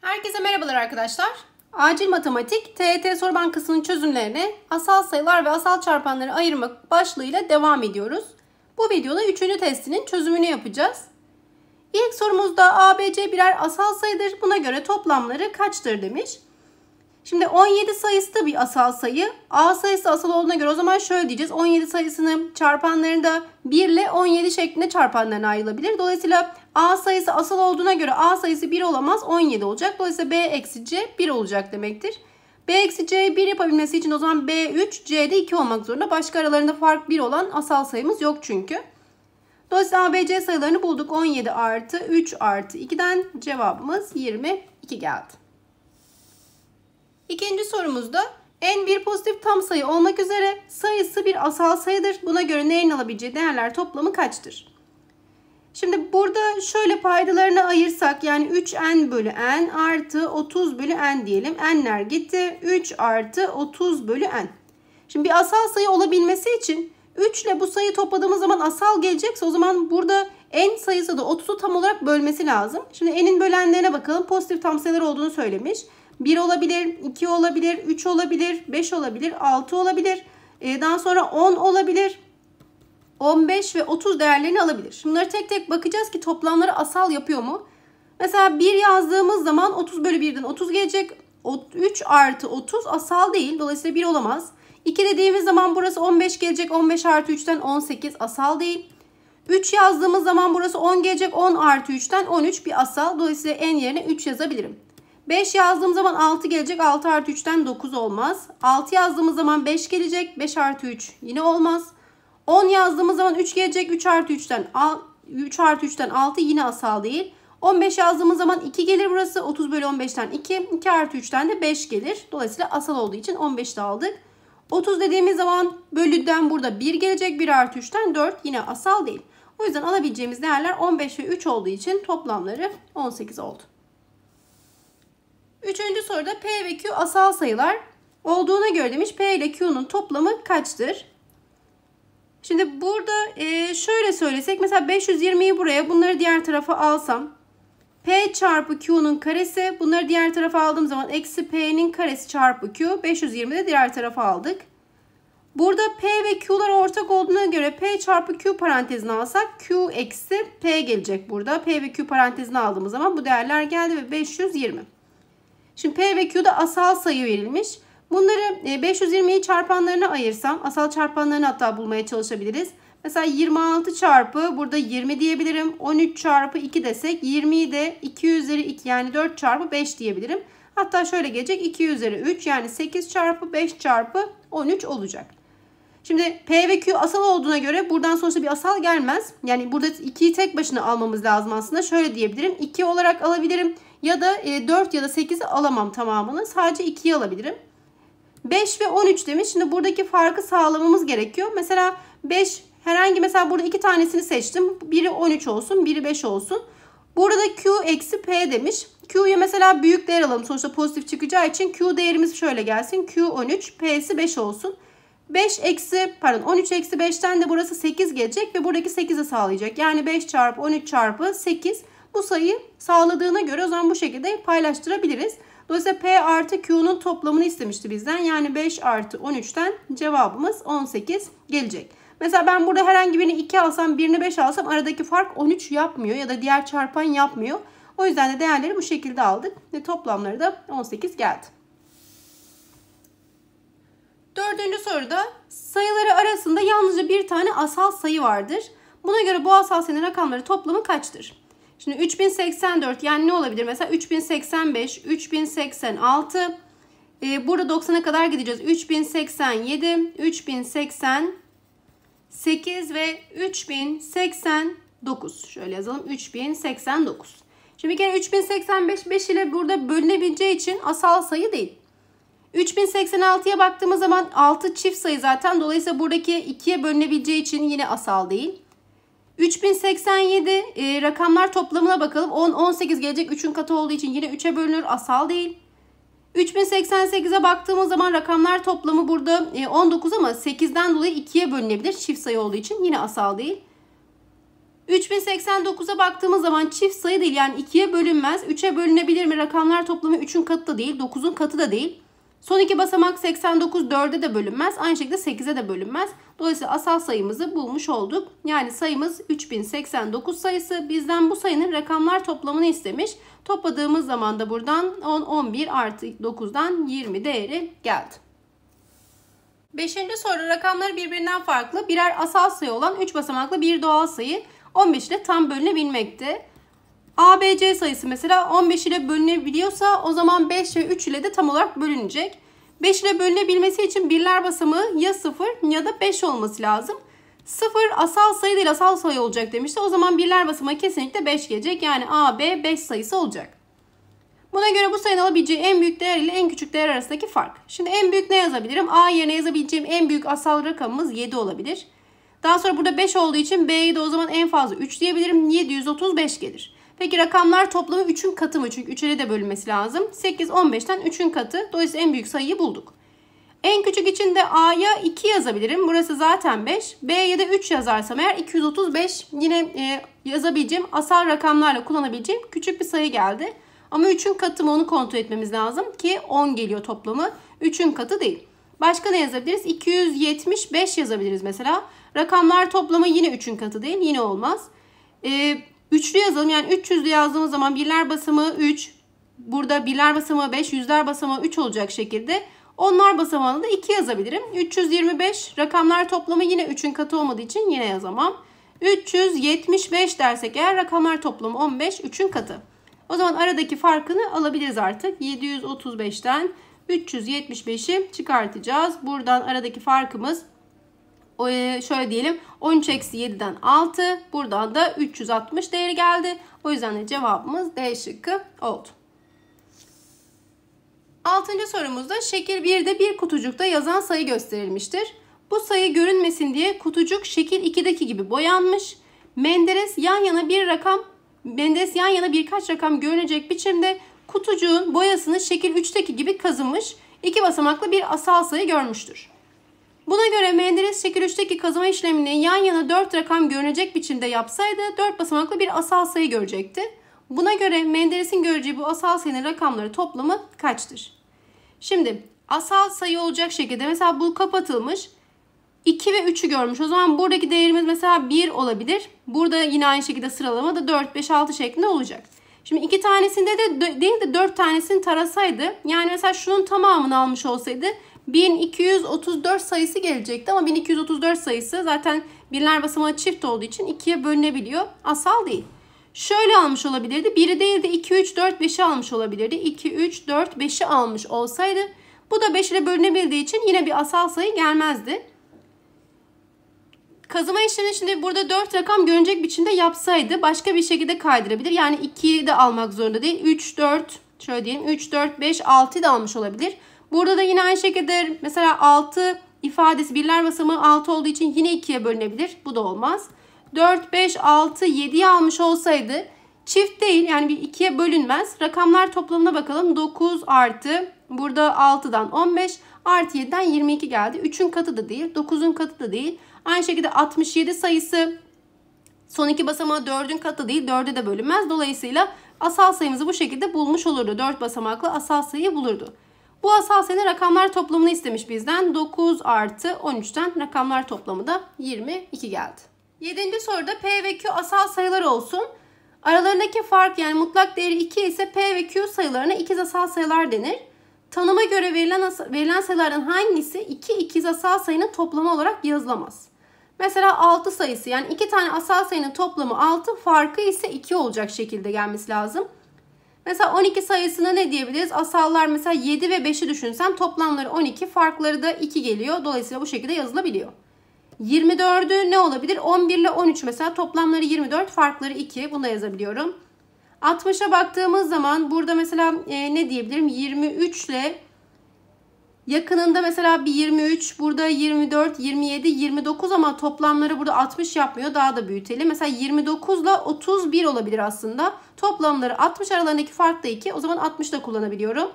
Herkese merhabalar arkadaşlar. Acil matematik TET soru bankasının çözümlerine asal sayılar ve asal çarpanları ayırmak başlığıyla devam ediyoruz. Bu videoda 3. testinin çözümünü yapacağız. İlk sorumuzda ABC birer asal sayıdır. Buna göre toplamları kaçtır demiş. Şimdi 17 sayısı da bir asal sayı. A sayısı asal olduğuna göre o zaman şöyle diyeceğiz. 17 sayısının çarpanlarını da 1 ile 17 şeklinde çarpanlarına ayrılabilir. Dolayısıyla A sayısı asal olduğuna göre A sayısı 1 olamaz 17 olacak. Dolayısıyla B eksi C 1 olacak demektir. B eksi C 1 yapabilmesi için o zaman B 3, C de 2 olmak zorunda. Başka aralarında fark 1 olan asal sayımız yok çünkü. Dolayısıyla A, B, C sayılarını bulduk. 17 artı 3 artı 2'den cevabımız 22 geldi. İkinci sorumuzda n bir pozitif tam sayı olmak üzere sayısı bir asal sayıdır. Buna göre n'nin alabileceği değerler toplamı kaçtır? Şimdi burada şöyle paydalarını ayırsak yani 3n bölü n artı 30 bölü n diyelim. n'ler gitti. 3 artı 30 bölü n. Şimdi bir asal sayı olabilmesi için 3 ile bu sayı topladığımız zaman asal gelecekse o zaman burada n sayısı da 30'u tam olarak bölmesi lazım. Şimdi n'in bölenlerine bakalım. Pozitif tam sayılar olduğunu söylemiş. 1 olabilir, 2 olabilir, 3 olabilir, 5 olabilir, 6 olabilir. E, daha sonra 10 olabilir. 15 ve 30 değerlerini alabilir. Şimdi bunları tek tek bakacağız ki toplamları asal yapıyor mu? Mesela 1 yazdığımız zaman 30 bölü 1'den 30 gelecek. 3 artı 30 asal değil. Dolayısıyla 1 olamaz. 2 dediğimiz zaman burası 15 gelecek. 15 artı 3'ten 18 asal değil. 3 yazdığımız zaman burası 10 gelecek. 10 artı 3'ten 13 bir asal. Dolayısıyla en yerine 3 yazabilirim. 5 yazdığım zaman 6 gelecek. 6 artı 3'ten 9 olmaz. 6 yazdığımız zaman 5 gelecek. 5 artı 3 yine olmaz. 10 yazdığımız zaman 3 gelecek. 3 artı 3'ten 3 artı 3'ten 6 yine asal değil. 15 yazdığımız zaman 2 gelir burası. 30 bölü 15'ten 2. 2 artı 3'ten de 5 gelir. Dolayısıyla asal olduğu için 15 de aldık. 30 dediğimiz zaman bölüden burada 1 gelecek. 1 artı 3'ten 4 yine asal değil. O yüzden alabileceğimiz değerler 15 ve 3 olduğu için toplamları 18 oldu. Üçüncü soruda P ve Q asal sayılar olduğuna göre demiş P ile Q'nun toplamı kaçtır? Şimdi burada e, şöyle söylesek mesela 520'yi buraya bunları diğer tarafa alsam P çarpı Q'nun karesi bunları diğer tarafa aldığım zaman eksi P'nin karesi çarpı Q 520'i de diğer tarafa aldık. Burada P ve Q'lar ortak olduğuna göre P çarpı Q parantezini alsak Q eksi P gelecek burada. P ve Q parantezini aldığımız zaman bu değerler geldi ve 520. Şimdi P ve Q'da asal sayı verilmiş. Bunları 520'yi e, çarpanlarına ayırsam asal çarpanlarını hatta bulmaya çalışabiliriz. Mesela 26 çarpı burada 20 diyebilirim. 13 çarpı 2 desek 20'yi de 2 üzeri 2 yani 4 çarpı 5 diyebilirim. Hatta şöyle gelecek 2 üzeri 3 yani 8 çarpı 5 çarpı 13 olacak. Şimdi P ve Q asal olduğuna göre buradan sonuçta bir asal gelmez. Yani burada 2'yi tek başına almamız lazım aslında. Şöyle diyebilirim. 2 olarak alabilirim. Ya da 4 e, ya da 8'i alamam tamamını. Sadece 2'yi alabilirim. 5 ve 13 demiş. Şimdi buradaki farkı sağlamamız gerekiyor. Mesela 5 herhangi mesela burada iki tanesini seçtim. Biri 13 olsun, biri 5 olsun. Burada Q eksi P demiş. Q'ya mesela büyük değer alalım. Sonuçta pozitif çıkacağı için Q değerimiz şöyle gelsin. Q 13, P'si 5 olsun. 5 eksi pardon 13 eksi 5'ten de burası 8 gelecek ve buradaki 8'i sağlayacak. Yani 5 çarpı 13 çarpı 8 bu sayı sağladığına göre o zaman bu şekilde paylaştırabiliriz. Dolayısıyla P artı Q'nun toplamını istemişti bizden. Yani 5 artı 13'ten cevabımız 18 gelecek. Mesela ben burada herhangi birini 2 alsam birini 5 alsam aradaki fark 13 yapmıyor ya da diğer çarpan yapmıyor. O yüzden de değerleri bu şekilde aldık ve toplamları da 18 geldi. Dördüncü soruda sayıları arasında yalnızca bir tane asal sayı vardır. Buna göre bu asal sayının rakamları toplamı kaçtır? Şimdi 3084 yani ne olabilir? Mesela 3085, 3086. E, burada 90'a kadar gideceğiz. 3087, 3088 ve 3089. Şöyle yazalım. 3089. Şimdi bir kere 3085 5 ile burada bölünebileceği için asal sayı değil. 3086'ya baktığımız zaman 6 çift sayı zaten. Dolayısıyla buradaki 2'ye bölünebileceği için yine asal değil. 3087 e, rakamlar toplamına bakalım. 10, 18 gelecek 3'ün katı olduğu için yine 3'e bölünür. Asal değil. 3088'e baktığımız zaman rakamlar toplamı burada 19 e, ama 8'den dolayı 2'ye bölünebilir. Çift sayı olduğu için yine asal değil. 3089'a baktığımız zaman çift sayı değil yani 2'ye bölünmez. 3'e bölünebilir mi? Rakamlar toplamı 3'ün katı da değil, 9'un katı da değil. Son iki basamak 89 4'e de bölünmez. Aynı şekilde 8'e de bölünmez. Dolayısıyla asal sayımızı bulmuş olduk. Yani sayımız 3089 sayısı. Bizden bu sayının rakamlar toplamını istemiş. Topladığımız zaman da buradan 10, 11 artı 9'dan 20 değeri geldi. Beşinci soru rakamları birbirinden farklı. Birer asal sayı olan 3 basamaklı bir doğal sayı 15 ile tam bölünebilmekte. ABC sayısı mesela 15 ile bölünebiliyorsa o zaman 5 ve 3 ile de tam olarak bölünecek. 5 ile bölünebilmesi için birler basamı ya 0 ya da 5 olması lazım. 0 asal sayı değil asal sayı olacak demişti. O zaman birler basamağı kesinlikle 5 gelecek. Yani AB 5 sayısı olacak. Buna göre bu sayının alabileceği en büyük değer ile en küçük değer arasındaki fark. Şimdi en büyük ne yazabilirim? A yerine yazabileceğim en büyük asal rakamımız 7 olabilir. Daha sonra burada 5 olduğu için B'ye de o zaman en fazla 3 diyebilirim. 735 gelir. Peki rakamlar toplamı 3'ün katı mı? Çünkü 3'e de bölünmesi lazım. 8, 15'ten 3'ün katı. Dolayısıyla en büyük sayıyı bulduk. En küçük için de A'ya 2 yazabilirim. Burası zaten 5. B'ye de 3 yazarsam eğer 235 yine e, yazabileceğim asal rakamlarla kullanabileceğim küçük bir sayı geldi. Ama 3'ün katı mı onu kontrol etmemiz lazım ki 10 geliyor toplamı. 3'ün katı değil. Başka ne yazabiliriz? 275 yazabiliriz mesela. Rakamlar toplamı yine 3'ün katı değil. Yine olmaz. E, Üçlü yazalım. Yani 300 yazdığımız zaman birler basamağı 3. Burada birler basamağı 5, yüzler basamağı 3 olacak şekilde. Onlar basamağını da 2 yazabilirim. 325 rakamlar toplamı yine 3'ün katı olmadığı için yine yazamam. 375 dersek eğer rakamlar toplamı 15, 3'ün katı. O zaman aradaki farkını alabiliriz artık. 735'ten 375'i çıkartacağız. Buradan aradaki farkımız e, şöyle diyelim 13 eksi 7'den 6 buradan da 360 değeri geldi. O yüzden de cevabımız D şıkkı oldu. Altıncı sorumuzda şekil 1'de bir kutucukta yazan sayı gösterilmiştir. Bu sayı görünmesin diye kutucuk şekil 2'deki gibi boyanmış. Menderes yan yana bir rakam Menderes yan yana birkaç rakam görünecek biçimde kutucuğun boyasını şekil 3'teki gibi kazımış. İki basamaklı bir asal sayı görmüştür. Buna göre Menderes şekil 3'teki kazıma işlemini yan yana 4 rakam görünecek biçimde yapsaydı 4 basamaklı bir asal sayı görecekti. Buna göre Menderes'in göreceği bu asal sayının rakamları toplamı kaçtır? Şimdi asal sayı olacak şekilde mesela bu kapatılmış. 2 ve 3'ü görmüş. O zaman buradaki değerimiz mesela 1 olabilir. Burada yine aynı şekilde sıralama da 4, 5, 6 şeklinde olacak. Şimdi iki tanesinde de değil de 4 tanesini tarasaydı yani mesela şunun tamamını almış olsaydı 1234 sayısı gelecekti ama 1234 sayısı zaten birler basamağı çift olduğu için ikiye bölünebiliyor. Asal değil. Şöyle almış olabilirdi. Biri değil de 2, 3, 4, 5'i almış olabilirdi. 2, 3, 4, 5'i almış olsaydı bu da 5 ile bölünebildiği için yine bir asal sayı gelmezdi. Kazıma işlemini şimdi burada 4 rakam görünecek biçimde yapsaydı başka bir şekilde kaydırabilir. Yani 2'yi de almak zorunda değil. 3, 4 şöyle diyelim 3, 4, 5, 6'yı da almış olabilir. Burada da yine aynı şekilde mesela 6 ifadesi birler basamağı 6 olduğu için yine 2'ye bölünebilir. Bu da olmaz. 4, 5, 6, 7'yi almış olsaydı çift değil yani bir 2'ye bölünmez. Rakamlar toplamına bakalım. 9 artı burada 6'dan 15 artı 7'den 22 geldi. 3'ün katı da değil 9'un katı da değil. Aynı şekilde 67 sayısı son iki basamağı 4'ün katı değil 4'e de bölünmez. Dolayısıyla asal sayımızı bu şekilde bulmuş olurdu. 4 basamaklı asal sayıyı bulurdu. Bu asal sayılı rakamlar toplamını istemiş bizden. 9 artı 13'ten rakamlar toplamı da 22 geldi. 7. soruda P ve Q asal sayılar olsun. Aralarındaki fark yani mutlak değeri 2 ise P ve Q sayılarına ikiz asal sayılar denir. Tanıma göre verilen, verilen sayıların hangisi iki ikiz asal sayının toplamı olarak yazılamaz? Mesela 6 sayısı yani 2 tane asal sayının toplamı 6 farkı ise 2 olacak şekilde gelmesi lazım. Mesela 12 sayısına ne diyebiliriz? Asallar mesela 7 ve 5'i düşünsem toplamları 12, farkları da 2 geliyor. Dolayısıyla bu şekilde yazılabiliyor. 24'ü ne olabilir? 11 ile 13 mesela toplamları 24, farkları 2. Bunu da yazabiliyorum. 60'a baktığımız zaman burada mesela e, ne diyebilirim? 23 ile Yakınında mesela bir 23, burada 24, 27, 29 ama toplamları burada 60 yapmıyor. Daha da büyütelim. Mesela 29 ile 31 olabilir aslında. Toplamları 60 aralarındaki fark da 2. O zaman 60 da kullanabiliyorum.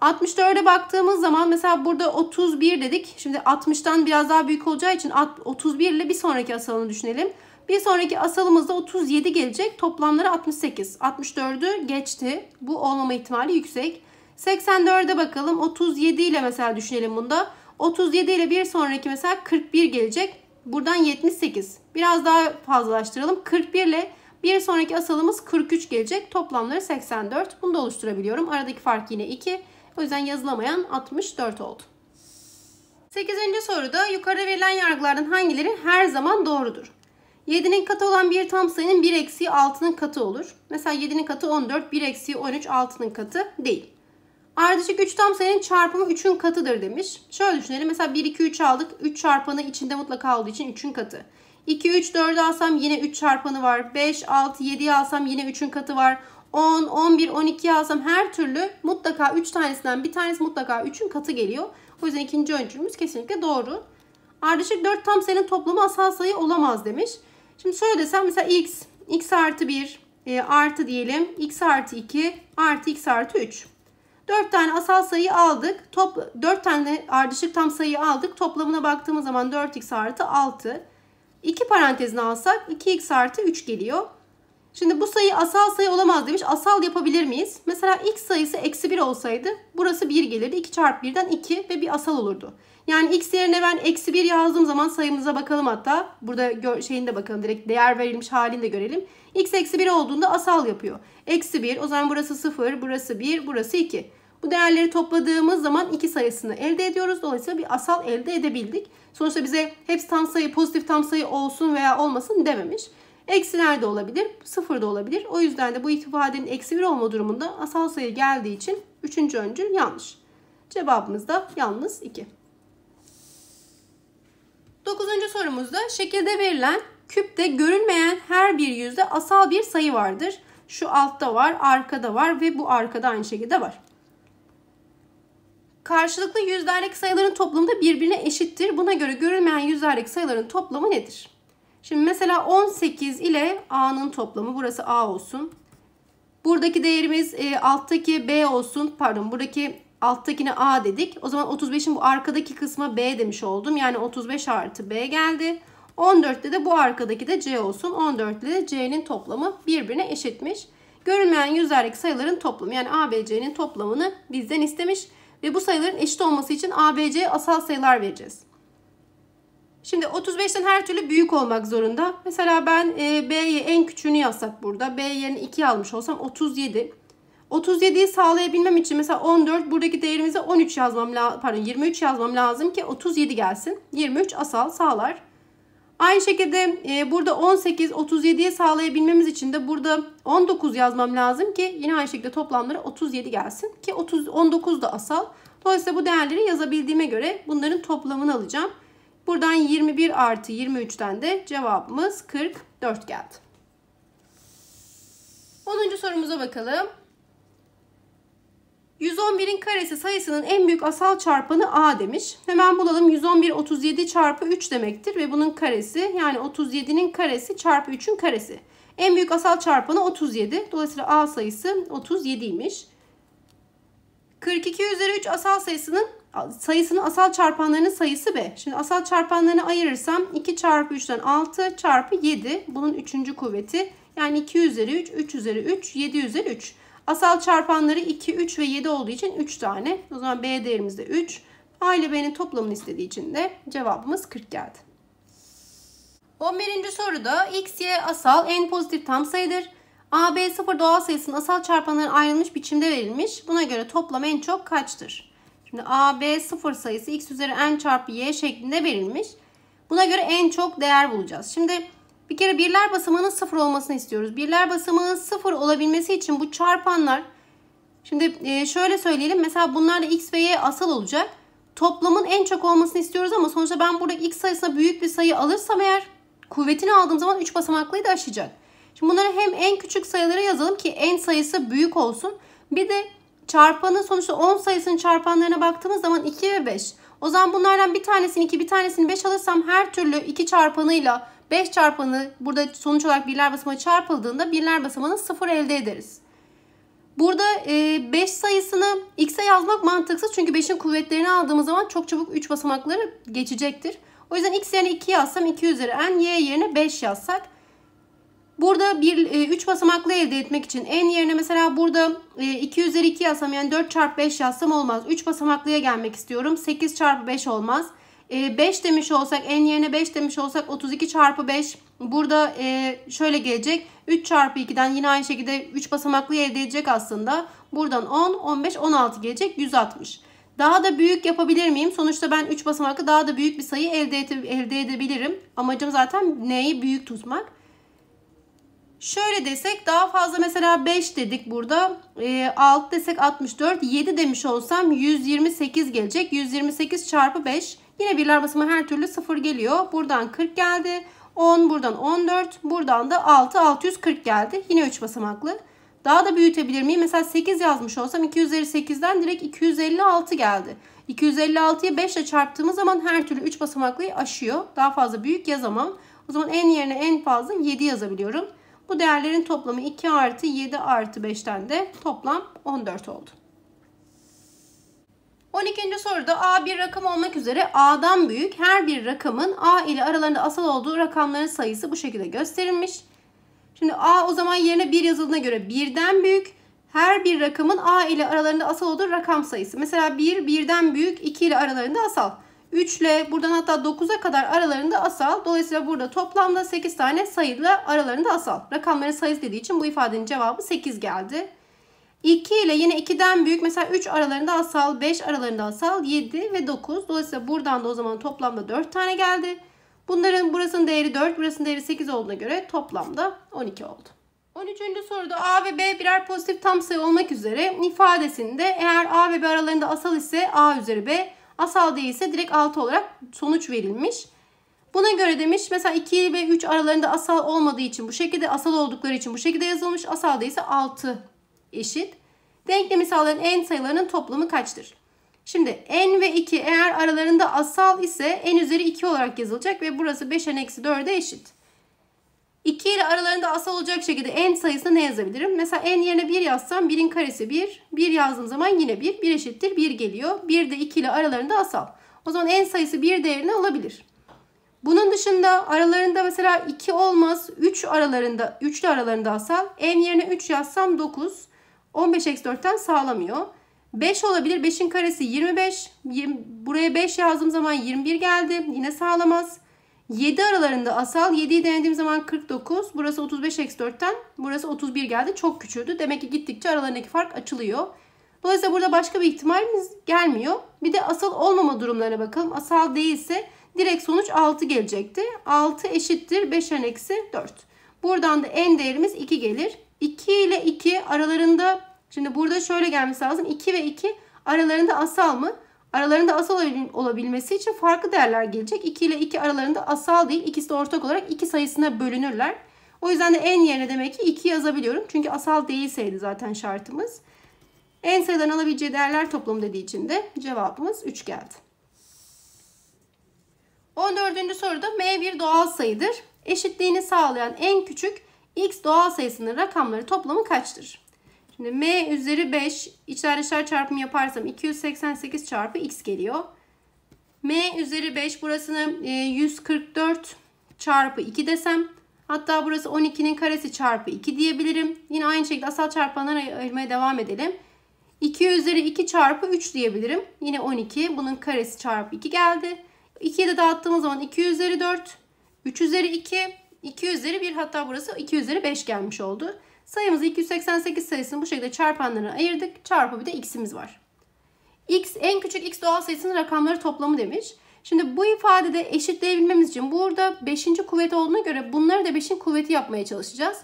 64'e baktığımız zaman mesela burada 31 dedik. Şimdi 60'tan biraz daha büyük olacağı için 31 ile bir sonraki asalını düşünelim. Bir sonraki asalımızda 37 gelecek. Toplamları 68. 64'ü geçti. Bu olmama ihtimali yüksek. 84'e bakalım. 37 ile mesela düşünelim bunda. 37 ile bir sonraki mesela 41 gelecek. Buradan 78. Biraz daha fazlalaştıralım. 41 ile bir sonraki asalımız 43 gelecek. Toplamları 84. Bunu da oluşturabiliyorum. Aradaki fark yine 2. O yüzden yazılamayan 64 oldu. 8. soruda yukarıda verilen yargılardan hangileri her zaman doğrudur? 7'nin katı olan bir tam sayının 1 eksiği 6'nın katı olur. Mesela 7'nin katı 14, 1 eksiği 13, 6'nın katı değil. Ardışık 3 tam sayının çarpımı 3'ün katıdır demiş. Şöyle düşünelim. Mesela 1, 2, 3 aldık. 3 çarpanı içinde mutlaka olduğu için 3'ün katı. 2, 3, 4'ü alsam yine 3 çarpanı var. 5, 6, 7'yi alsam yine 3'ün katı var. 10, 11, 12 alsam her türlü mutlaka 3 tanesinden bir tanesi mutlaka 3'ün katı geliyor. O yüzden ikinci öncülümüz kesinlikle doğru. Ardışık 4 tam sayının toplamı asal sayı olamaz demiş. Şimdi şöyle desem mesela x, x artı 1 e, artı diyelim x artı 2 artı x artı 3. 4 tane asal sayı aldık. Top, 4 tane ardışık tam sayı aldık. Toplamına baktığımız zaman 4x artı 6. 2 parantezine alsak 2x artı 3 geliyor. Şimdi bu sayı asal sayı olamaz demiş. Asal yapabilir miyiz? Mesela x sayısı eksi 1 olsaydı burası 1 gelirdi. 2 çarpı 1'den 2 ve bir asal olurdu. Yani x yerine ben eksi 1 yazdığım zaman sayımıza bakalım hatta. Burada şeyini de bakalım direkt değer verilmiş halini de görelim. x eksi 1 olduğunda asal yapıyor. Eksi 1 o zaman burası 0, burası 1, burası 2. Bu değerleri topladığımız zaman 2 sayısını elde ediyoruz. Dolayısıyla bir asal elde edebildik. Sonuçta bize hepsi tam sayı, pozitif tam sayı olsun veya olmasın dememiş. Eksiler de olabilir, sıfır da olabilir. O yüzden de bu ifadenin eksi 1 olma durumunda asal sayı geldiği için 3. öncül yanlış. Cevabımız da yalnız 2. Dokuzuncu sorumuzda şekilde verilen küpte görünmeyen her bir yüzde asal bir sayı vardır. Şu altta var, arkada var ve bu arkada aynı şekilde var. Karşılıklı yüzlerdeki sayıların toplamı da birbirine eşittir. Buna göre görünmeyen yüzlerdeki sayıların toplamı nedir? Şimdi mesela 18 ile A'nın toplamı burası A olsun. Buradaki değerimiz e, alttaki B olsun. Pardon buradaki Alttakine A dedik. O zaman 35'in bu arkadaki kısma B demiş oldum. Yani 35 artı B geldi. 14'te de bu arkadaki de C olsun. 14 ile de C'nin toplamı birbirine eşitmiş. Görünmeyen yüzlerdeki sayıların toplamı yani ABC'nin toplamını bizden istemiş. Ve bu sayıların eşit olması için ABC asal sayılar vereceğiz. Şimdi 35'ten her türlü büyük olmak zorunda. Mesela ben e, B'ye en küçüğünü yazsak burada. B yerine 2 almış olsam 37. 37'yi sağlayabilmem için mesela 14 buradaki değerimize 13 yazmam lazım. Pardon 23 yazmam lazım ki 37 gelsin. 23 asal sağlar. Aynı şekilde e, burada 18 37'ye sağlayabilmemiz için de burada 19 yazmam lazım ki yine aynı şekilde toplamları 37 gelsin ki 30 19 da asal. Dolayısıyla bu değerleri yazabildiğime göre bunların toplamını alacağım. Buradan 21 artı 23'ten de cevabımız 44 geldi. 10. sorumuza bakalım. 111'in karesi sayısının en büyük asal çarpanı A demiş. Hemen bulalım 111 37 çarpı 3 demektir ve bunun karesi yani 37'nin karesi çarpı 3'ün karesi. En büyük asal çarpanı 37. Dolayısıyla A sayısı 37'ymiş. 42 üzeri 3 asal sayısının sayısının asal çarpanlarının sayısı B. Şimdi asal çarpanlarını ayırırsam 2 çarpı 3'ten 6 çarpı 7. Bunun 3. kuvveti. Yani 2 üzeri 3, 3 üzeri 3, 7 üzeri 3. Asal çarpanları 2, 3 ve 7 olduğu için 3 tane. O zaman B değerimiz de 3. A ile B'nin toplamını istediği için de cevabımız 40 geldi. 11. soruda x, y asal en pozitif tam sayıdır. A, B, 0 doğal sayısının asal çarpanları ayrılmış biçimde verilmiş. Buna göre toplam en çok kaçtır? Şimdi A, B, 0 sayısı x üzeri n çarpı y şeklinde verilmiş. Buna göre en çok değer bulacağız. Şimdi bir kere birler basamağının sıfır olmasını istiyoruz. Birler basamağının sıfır olabilmesi için bu çarpanlar şimdi e, şöyle söyleyelim. Mesela bunlarla x ve y asal olacak. Toplamın en çok olmasını istiyoruz ama sonuçta ben burada x sayısına büyük bir sayı alırsam eğer kuvvetini aldığım zaman 3 basamaklıyı da aşacak. Şimdi bunları hem en küçük sayılara yazalım ki en sayısı büyük olsun. Bir de çarpanın sonuçta 10 sayısının çarpanlarına baktığımız zaman 2 ve 5. O zaman bunlardan bir tanesini 2 bir tanesini 5 alırsam her türlü 2 çarpanıyla 5 çarpanı burada sonuç olarak birler basamağı çarpıldığında birler basamağının 0 elde ederiz. Burada 5 e, sayısını x'e yazmak mantıksız çünkü 5'in kuvvetlerini aldığımız zaman çok çabuk 3 basamakları geçecektir. O yüzden x yerine 2 yazsam 2 üzeri n, y yerine 5 yazsak. Burada 3 e, basamaklı elde etmek için n yerine mesela burada e, 2 üzeri 2 yazsam yani 4 çarpı 5 yazsam olmaz. 3 basamaklıya gelmek istiyorum. 8 çarpı 5 olmaz. 5 ee, demiş olsak en yerine 5 demiş olsak 32 çarpı 5 burada e, şöyle gelecek 3 çarpı 2'den yine aynı şekilde 3 basamaklı elde edecek aslında buradan 10 15 16 gelecek 160 daha da büyük yapabilir miyim sonuçta ben 3 basamaklı daha da büyük bir sayı elde, elde edebilirim amacım zaten neyi büyük tutmak Şöyle desek daha fazla mesela 5 dedik burada. E, ee, 6 desek 64. 7 demiş olsam 128 gelecek. 128 çarpı 5. Yine birler basama her türlü 0 geliyor. Buradan 40 geldi. 10 buradan 14 buradan da 6 640 geldi. Yine 3 basamaklı. Daha da büyütebilir miyim? Mesela 8 yazmış olsam 2 üzeri 8'den direkt 256 geldi. 256'yı 5 ile çarptığımız zaman her türlü 3 basamaklıyı aşıyor. Daha fazla büyük yazamam. O zaman en yerine en fazla 7 yazabiliyorum. Bu değerlerin toplamı 2 artı 7 artı 5'ten de toplam 14 oldu. 12. soruda A bir rakam olmak üzere A'dan büyük her bir rakamın A ile aralarında asal olduğu rakamların sayısı bu şekilde gösterilmiş. Şimdi A o zaman yerine 1 yazıldığına göre 1'den büyük her bir rakamın A ile aralarında asal olduğu rakam sayısı. Mesela 1 1'den büyük 2 ile aralarında asal. 3 ile buradan hatta 9'a kadar aralarında asal. Dolayısıyla burada toplamda 8 tane sayıyla aralarında asal. Rakamların sayısı dediği için bu ifadenin cevabı 8 geldi. 2 ile yine 2'den büyük mesela 3 aralarında asal, 5 aralarında asal, 7 ve 9. Dolayısıyla buradan da o zaman toplamda 4 tane geldi. Bunların burasının değeri 4, burasının değeri 8 olduğuna göre toplamda 12 oldu. 13. soruda A ve B birer pozitif tam sayı olmak üzere ifadesinde eğer A ve B aralarında asal ise A üzeri B, asal değilse direkt 6 olarak sonuç verilmiş. Buna göre demiş mesela 2 ve 3 aralarında asal olmadığı için bu şekilde asal oldukları için bu şekilde yazılmış. Asal değilse 6 eşit. Denklemi sağlayan n sayılarının toplamı kaçtır? Şimdi n ve 2 eğer aralarında asal ise n üzeri 2 olarak yazılacak ve burası 5n eksi 4'e eşit. 2 ile aralarında asal olacak şekilde n sayısını ne yazabilirim? Mesela n yerine 1 yazsam 1'in karesi 1. 1 yazdığım zaman yine 1. 1 eşittir 1 geliyor. 1 de 2 ile aralarında asal. O zaman n sayısı 1 değerine olabilir. Bunun dışında aralarında mesela 2 olmaz. 3 aralarında, 3 ile aralarında asal. n yerine 3 yazsam 9. 15 eksi 4'ten sağlamıyor. 5 olabilir. 5'in karesi 25. 20, buraya 5 yazdığım zaman 21 geldi. Yine sağlamaz. 7 aralarında asal. 7'yi denediğim zaman 49. Burası 35 eksi 4'ten. Burası 31 geldi. Çok küçüldü. Demek ki gittikçe aralarındaki fark açılıyor. Dolayısıyla burada başka bir ihtimalimiz gelmiyor. Bir de asal olmama durumlarına bakalım. Asal değilse direkt sonuç 6 gelecekti. 6 eşittir 5'en eksi 4. Buradan da en değerimiz 2 gelir. 2 ile 2 aralarında şimdi burada şöyle gelmesi lazım. 2 ve 2 aralarında asal mı? Aralarında asal olabilmesi için farklı değerler gelecek. 2 ile 2 aralarında asal değil. İkisi de ortak olarak 2 sayısına bölünürler. O yüzden de en yerine demek ki 2 yazabiliyorum. Çünkü asal değilseydi zaten şartımız. En sayıdan alabileceği değerler toplamı dediği için de cevabımız 3 geldi. 14. soruda M bir doğal sayıdır. Eşitliğini sağlayan en küçük x doğal sayısının rakamları toplamı kaçtır? Şimdi m üzeri 5 içler dışlar çarpımı yaparsam 288 çarpı x geliyor. m üzeri 5 burasını 144 e, çarpı 2 desem hatta burası 12'nin karesi çarpı 2 diyebilirim. Yine aynı şekilde asal çarpanlara ayırmaya devam edelim. 2 üzeri 2 çarpı 3 diyebilirim. Yine 12 bunun karesi çarpı 2 geldi. 2'ye de dağıttığımız zaman 2 üzeri 4, 3 üzeri 2, 2 üzeri 1 hatta burası 2 üzeri 5 gelmiş oldu. Sayımızı 288 sayısını bu şekilde çarpanlarına ayırdık. Çarpı bir de x'imiz var. x en küçük x doğal sayısının rakamları toplamı demiş. Şimdi bu ifadede eşitleyebilmemiz için burada 5. kuvvet olduğuna göre bunları da 5'in kuvveti yapmaya çalışacağız.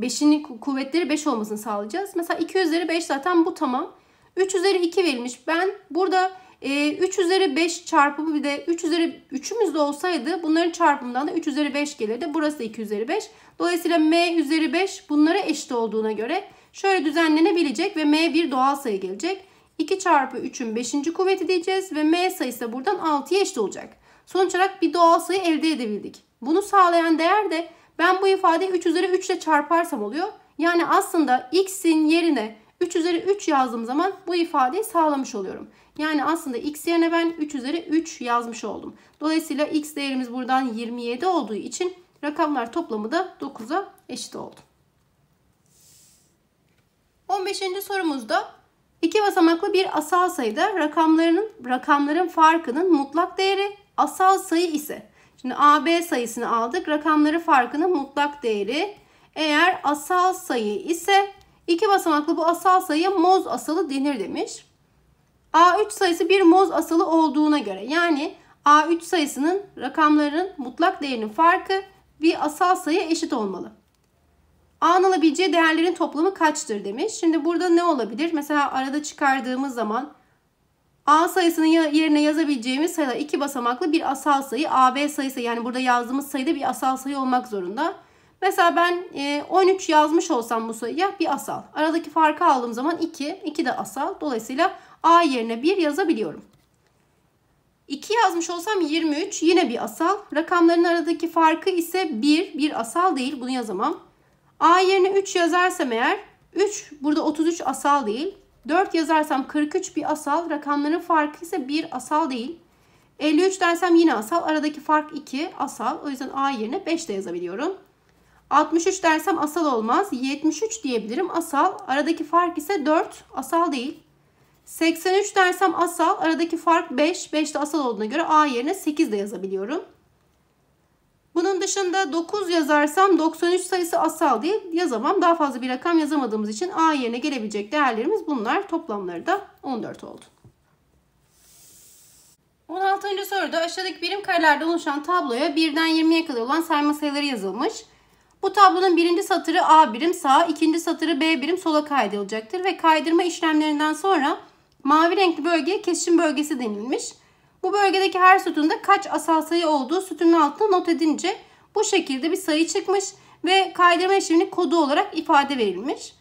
5'in kuvvetleri 5 olmasını sağlayacağız. Mesela 2 üzeri 5 zaten bu tamam. 3 üzeri 2 verilmiş. Ben burada 3 ee, üzeri 5 çarpımı bir de 3 üzeri 3'ümüz de olsaydı bunların çarpımından da 3 üzeri 5 gelirdi. Burası 2 üzeri 5. Dolayısıyla m üzeri 5 bunlara eşit olduğuna göre şöyle düzenlenebilecek ve m bir doğal sayı gelecek. 2 çarpı 3'ün 5. kuvveti diyeceğiz ve m sayısı da buradan 6'ya eşit olacak. Sonuç olarak bir doğal sayı elde edebildik. Bunu sağlayan değer de ben bu ifadeyi 3 üzeri 3 ile çarparsam oluyor. Yani aslında x'in yerine 3 üzeri 3 yazdığım zaman bu ifadeyi sağlamış oluyorum. Yani aslında x yerine ben 3 üzeri 3 yazmış oldum. Dolayısıyla x değerimiz buradan 27 olduğu için rakamlar toplamı da 9'a eşit oldu. 15. sorumuzda iki basamaklı bir asal sayıda rakamlarının rakamların farkının mutlak değeri asal sayı ise Şimdi AB sayısını aldık. Rakamları farkının mutlak değeri. Eğer asal sayı ise İki basamaklı bu asal sayıya moz asalı denir demiş. A3 sayısı bir moz asalı olduğuna göre yani A3 sayısının rakamların mutlak değerinin farkı bir asal sayı eşit olmalı. A'nın alabileceği değerlerin toplamı kaçtır demiş. Şimdi burada ne olabilir? Mesela arada çıkardığımız zaman A sayısının yerine yazabileceğimiz sayılar iki basamaklı bir asal sayı. AB sayısı yani burada yazdığımız sayıda bir asal sayı olmak zorunda. Mesela ben 13 e, yazmış olsam bu sayıya bir asal. Aradaki farkı aldığım zaman 2. 2 de asal. Dolayısıyla A yerine 1 yazabiliyorum. 2 yazmış olsam 23 yine bir asal. Rakamların aradaki farkı ise 1. 1 asal değil bunu yazamam. A yerine 3 yazarsam eğer 3 burada 33 asal değil. 4 yazarsam 43 bir asal. Rakamların farkı ise 1 asal değil. 53 dersem yine asal. Aradaki fark 2 asal. O yüzden A yerine 5 de yazabiliyorum. 63 dersem asal olmaz. 73 diyebilirim asal. Aradaki fark ise 4 asal değil. 83 dersem asal. Aradaki fark 5. 5 de asal olduğuna göre A yerine 8 de yazabiliyorum. Bunun dışında 9 yazarsam 93 sayısı asal değil yazamam. Daha fazla bir rakam yazamadığımız için A yerine gelebilecek değerlerimiz bunlar. Toplamları da 14 oldu. 16. soruda aşağıdaki birim karelerden oluşan tabloya 1'den 20'ye kadar olan sayma sayıları yazılmış. Bu tablonun birinci satırı A birim sağa, ikinci satırı B birim sola kaydırılacaktır ve kaydırma işlemlerinden sonra mavi renkli bölgeye kesişim bölgesi denilmiş. Bu bölgedeki her sütunda kaç asal sayı olduğu sütunun altına not edince bu şekilde bir sayı çıkmış ve kaydırma işleminin kodu olarak ifade verilmiş.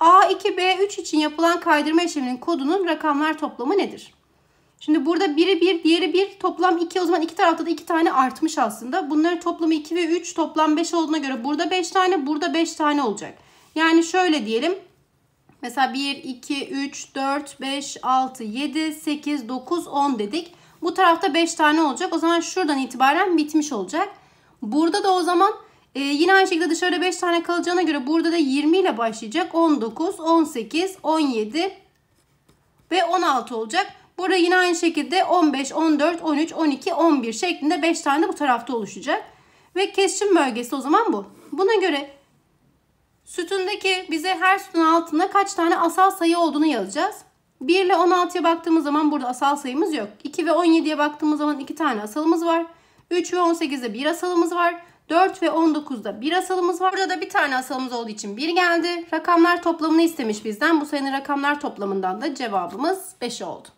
A2, B3 için yapılan kaydırma işleminin kodunun rakamlar toplamı nedir? Şimdi burada biri 1, diğeri 1. Toplam 2. O zaman iki tarafta da 2 tane artmış aslında. Bunların toplamı 2 ve 3. Toplam 5 olduğuna göre burada 5 tane, burada 5 tane olacak. Yani şöyle diyelim. Mesela 1, 2, 3, 4, 5, 6, 7, 8, 9, 10 dedik. Bu tarafta 5 tane olacak. O zaman şuradan itibaren bitmiş olacak. Burada da o zaman e, yine aynı şekilde dışarıda 5 tane kalacağına göre burada da 20 ile başlayacak. 19, 18, 17 ve 16 olacak. Burada yine aynı şekilde 15, 14, 13, 12, 11 şeklinde 5 tane bu tarafta oluşacak. Ve kesişim bölgesi o zaman bu. Buna göre sütundaki bize her sütun altında kaç tane asal sayı olduğunu yazacağız. 1 ile 16'ya baktığımız zaman burada asal sayımız yok. 2 ve 17'ye baktığımız zaman 2 tane asalımız var. 3 ve 18'de 1 asalımız var. 4 ve 19'da 1 asalımız var. Burada da bir tane asalımız olduğu için 1 geldi. Rakamlar toplamını istemiş bizden. Bu sayının rakamlar toplamından da cevabımız 5 oldu.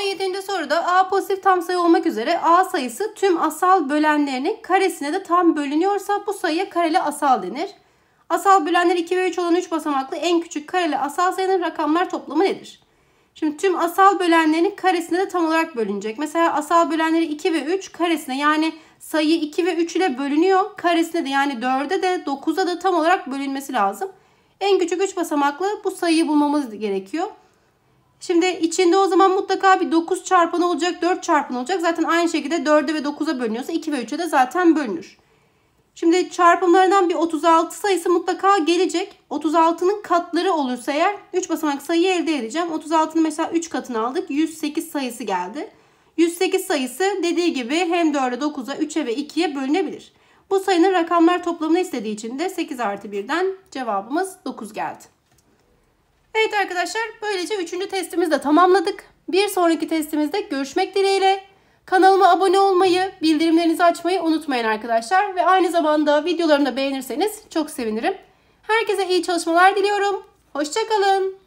17. soruda A pozitif tam sayı olmak üzere A sayısı tüm asal bölenlerinin karesine de tam bölünüyorsa bu sayıya kareli asal denir. Asal bölenler 2 ve 3 olan 3 basamaklı en küçük kareli asal sayının rakamlar toplamı nedir? Şimdi tüm asal bölenlerin karesine de tam olarak bölünecek. Mesela asal bölenleri 2 ve 3 karesine yani sayı 2 ve 3 ile bölünüyor. Karesine de yani 4'e de 9'a da tam olarak bölünmesi lazım. En küçük 3 basamaklı bu sayıyı bulmamız gerekiyor. Şimdi içinde o zaman mutlaka bir 9 çarpan olacak, 4 çarpan olacak. Zaten aynı şekilde 4'e ve 9'a bölünüyorsa 2 ve 3'e de zaten bölünür. Şimdi çarpımlarından bir 36 sayısı mutlaka gelecek. 36'nın katları olursa eğer 3 basamak sayıyı elde edeceğim. 36'nın mesela 3 katını aldık. 108 sayısı geldi. 108 sayısı dediği gibi hem 4'e 9'a 3'e ve 2'ye bölünebilir. Bu sayının rakamlar toplamını istediği için de 8 artı 1'den cevabımız 9 geldi. Evet arkadaşlar böylece 3. testimizi de tamamladık. Bir sonraki testimizde görüşmek dileğiyle. Kanalıma abone olmayı, bildirimlerinizi açmayı unutmayın arkadaşlar. Ve aynı zamanda videolarımı da beğenirseniz çok sevinirim. Herkese iyi çalışmalar diliyorum. Hoşçakalın.